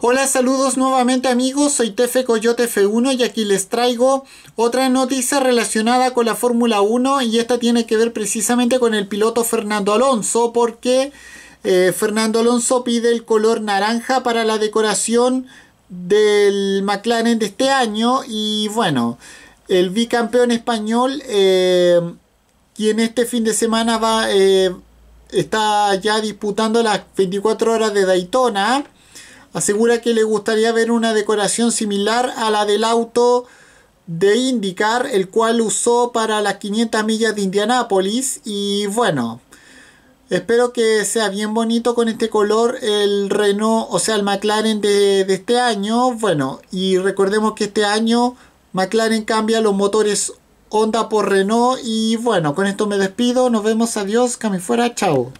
Hola, saludos nuevamente amigos, soy Tefe Coyote F1 y aquí les traigo otra noticia relacionada con la Fórmula 1 y esta tiene que ver precisamente con el piloto Fernando Alonso porque eh, Fernando Alonso pide el color naranja para la decoración del McLaren de este año y bueno, el bicampeón español eh, quien este fin de semana va, eh, está ya disputando las 24 horas de Daytona asegura que le gustaría ver una decoración similar a la del auto de IndyCar, el cual usó para las 500 millas de Indianápolis. Y bueno, espero que sea bien bonito con este color el Renault, o sea, el McLaren de, este año. Bueno, y recordemos que este año McLaren cambia los motores Honda por Renault. Y bueno, con esto me despido. Nos vemos. Adiós. Cami fuera. Chao.